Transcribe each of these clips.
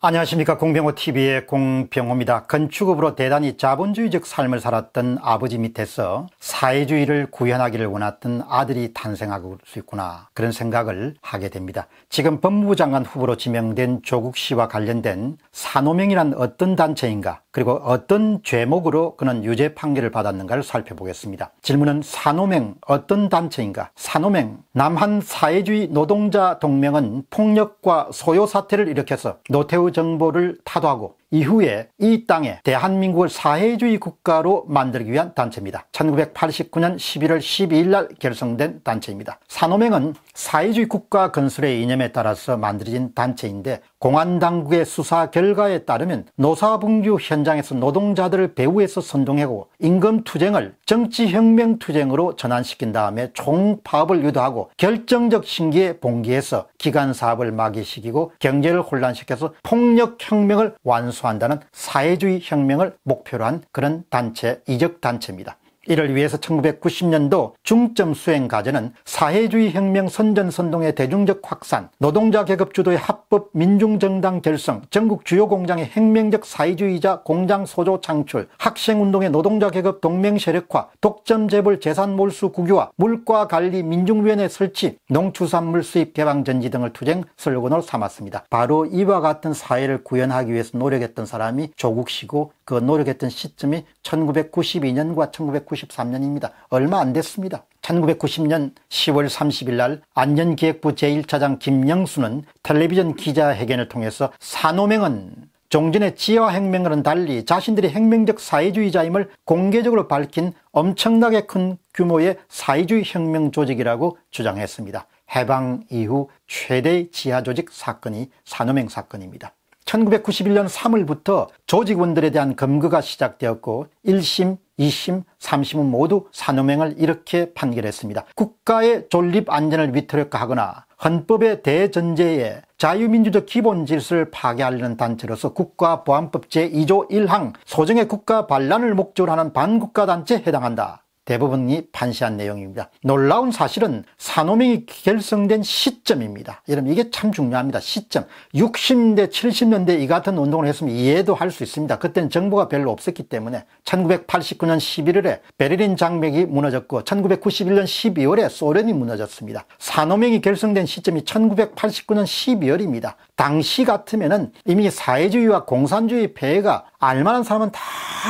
안녕하십니까 공병호TV의 공병호입니다. 건축업으로 대단히 자본주의적 삶을 살았던 아버지 밑에서 사회주의를 구현하기를 원했던 아들이 탄생하고수 있구나 그런 생각을 하게 됩니다. 지금 법무부 장관 후보로 지명된 조국 씨와 관련된 산호명이란 어떤 단체인가 그리고 어떤 죄목으로 그는 유죄 판결을 받았는가를 살펴보겠습니다. 질문은 산호명 어떤 단체인가 산호명 남한 사회주의 노동자 동맹은 폭력과 소요 사태를 일으켜서 노태우 자 정보를 타도하고 이후에 이 땅에 대한민국을 사회주의 국가로 만들기 위한 단체입니다. 1989년 11월 12일 날 결성된 단체입니다. 산호맹은 사회주의 국가 건설의 이념에 따라서 만들어진 단체인데 공안당국의 수사 결과에 따르면 노사분규 현장에서 노동자들을 배후에서 선동하고 임금투쟁을 정치혁명투쟁으로 전환시킨 다음에 총파업을 유도하고 결정적 신기에 봉기해서 기간사업을 마개시키고 경제를 혼란시켜서 폭력혁명을 완수 호소한다는 사회주의 혁명을 목표로 한 그런 단체, 이적 단체입니다. 이를 위해서 1990년도 중점 수행 과제는 사회주의 혁명 선전선동의 대중적 확산, 노동자 계급 주도의 합법 민중정당 결성, 전국 주요 공장의 혁명적 사회주의자 공장 소조 창출, 학생운동의 노동자 계급 동맹 세력화, 독점 재벌 재산 몰수 국유화, 물과 관리 민중위원회 설치, 농축산물 수입 개방 전지 등을 투쟁 슬로건으로 삼았습니다. 바로 이와 같은 사회를 구현하기 위해서 노력했던 사람이 조국시고 그 노력했던 시점이 1992년과 1990 1993년입니다. 얼마 안 됐습니다. 1990년 10월 30일 날 안전기획부 제1차장 김영수는 텔레비전 기자회견을 통해서 산호맹은 종전의 지하 혁명과는 달리 자신들이 혁명적 사회주의자임을 공개적으로 밝힌 엄청나게 큰 규모의 사회주의 혁명 조직이라고 주장했습니다. 해방 이후 최대 지하 조직 사건이 산호맹 사건입니다. 1991년 3월부터 조직원들에 대한 검거가 시작되었고 1심, 2심, 3심은 모두 산호명을 이렇게 판결했습니다. 국가의 존립 안전을 위태롭게하거나 헌법의 대전제에 자유민주적 기본질서를 파괴하려는 단체로서 국가보안법 제2조 1항 소정의 국가 반란을 목적으로 하는 반국가단체에 해당한다. 대부분이 반시한 내용입니다. 놀라운 사실은 산호명이 결성된 시점입니다. 여러분 이게 참 중요합니다. 시점. 60대 70년대 이 같은 운동을 했으면 이해도 할 수 있습니다. 그때는 정보가 별로 없었기 때문에 1989년 11월에 베를린 장벽이 무너졌고 1991년 12월에 소련이 무너졌습니다. 산호명이 결성된 시점이 1989년 12월입니다. 당시 같으면 이미 사회주의와 공산주의 폐해가 알만한 사람은 다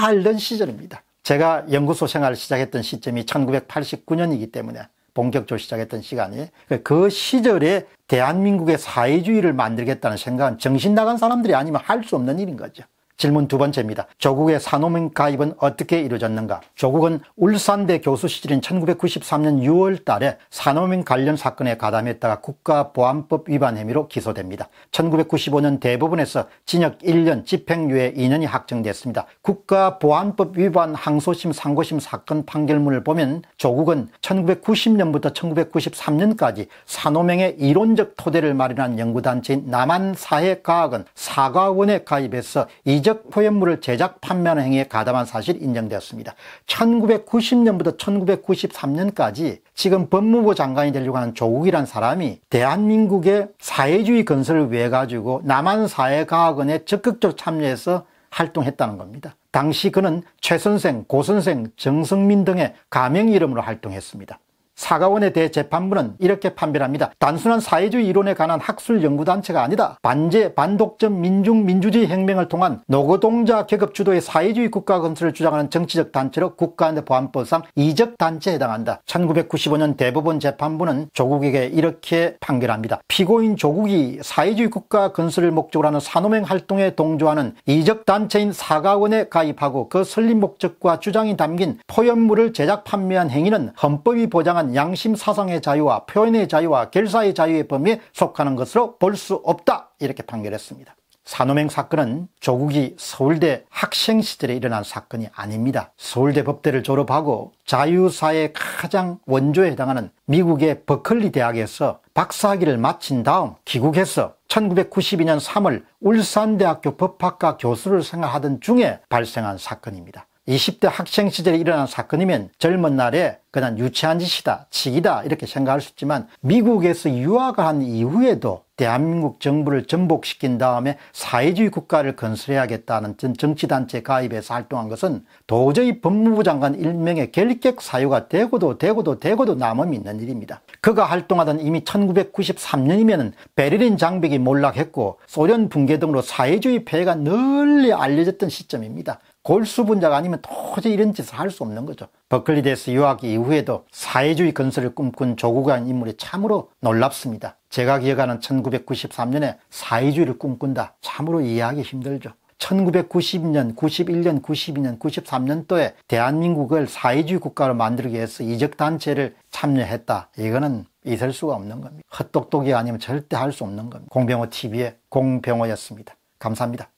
알던 시절입니다. 제가 연구소 생활을 시작했던 시점이 1989년이기 때문에 본격적으로 시작했던 시간이 그, 그 시절에 대한민국의 사회주의를 만들겠다는 생각은 정신 나간 사람들이 아니면 할 수 없는 일인 거죠. 질문 두 번째입니다. 조국의 산호민 가입은 어떻게 이루어졌는가? 조국은 울산대 교수 시절인 1993년 6월 달에 산호민 관련 사건에 가담했다가 국가보안법 위반 혐의로 기소됩니다. 1995년 대법원에서 징역 1년, 집행유예 2년이 확정됐습니다. 국가보안법 위반 항소심 상고심 사건 판결문을 보면 조국은 1990년부터 1993년까지 산호맹의 이론적 토대를 마련한 연구단체인 남한사회과학은 사과원에 가입해서 이전 이적 포연물을 제작 판매하는 행위에 가담한 사실이 인정되었습니다. 1990년부터 1993년까지 지금 법무부 장관이 되려고 하는 조국이란 사람이 대한민국의 사회주의 건설을 위해 가지고 남한 사회과학원에 적극적 참여해서 활동했다는 겁니다. 당시 그는 최선생, 고선생, 정성민 등의 가명 이름으로 활동했습니다. 사가원의 대재판부는 이렇게 판별합니다. 단순한 사회주의 이론에 관한 학술 연구단체가 아니다. 반제, 반독점, 민중, 민주주의 혁명을 통한 노고동자 계급 주도의 사회주의 국가 건설을 주장하는 정치적 단체로 국가안보안보상 이적 단체에 해당한다. 1995년 대법원 재판부는 조국에게 이렇게 판결합니다. 피고인 조국이 사회주의 국가 건설을 목적으로 하는 산호맹 활동에 동조하는 이적 단체인 사가원에 가입하고 그 설립 목적과 주장이 담긴 포연물을 제작 판매한 행위는 헌법이 보장한 양심 사상의 자유와 표현의 자유와 결사의 자유의 범위에 속하는 것으로 볼 수 없다 이렇게 판결했습니다. 산호맹 사건은 조국이 서울대 학생 시절에 일어난 사건이 아닙니다. 서울대 법대를 졸업하고 자유사의 가장 원조에 해당하는 미국의 버클리 대학에서 박사학위를 마친 다음 귀국해서 1992년 3월 울산대학교 법학과 교수를 생활하던 중에 발생한 사건입니다. 20대 학생 시절에 일어난 사건이면 젊은 날에 그냥 유치한 짓이다, 치기다 이렇게 생각할 수 있지만 미국에서 유학을 한 이후에도 대한민국 정부를 전복시킨 다음에 사회주의 국가를 건설해야겠다는 정치단체 가입에서 활동한 것은 도저히 법무부 장관 일명의 결격 사유가 되고도 되고도 되고도 남음이 있는 일입니다. 그가 활동하던 이미 1993년이면 베를린 장벽이 몰락했고 소련 붕괴 등으로 사회주의 폐해가 널리 알려졌던 시점입니다. 골수 분자가 아니면 도저히 이런 짓을 할 수 없는 거죠. 버클리대에서 유학 이후에도 사회주의 건설을 꿈꾼 조국이라는 인물이 참으로 놀랍습니다. 제가 기억하는 1993년에 사회주의를 꿈꾼다. 참으로 이해하기 힘들죠. 1990년, 91년, 92년, 93년도에 대한민국을 사회주의 국가로 만들기 위해서 이적단체를 참여했다. 이거는 있을 수가 없는 겁니다. 헛똑똑이 아니면 절대 할 수 없는 겁니다. 공병호 TV의 공병호였습니다. 감사합니다.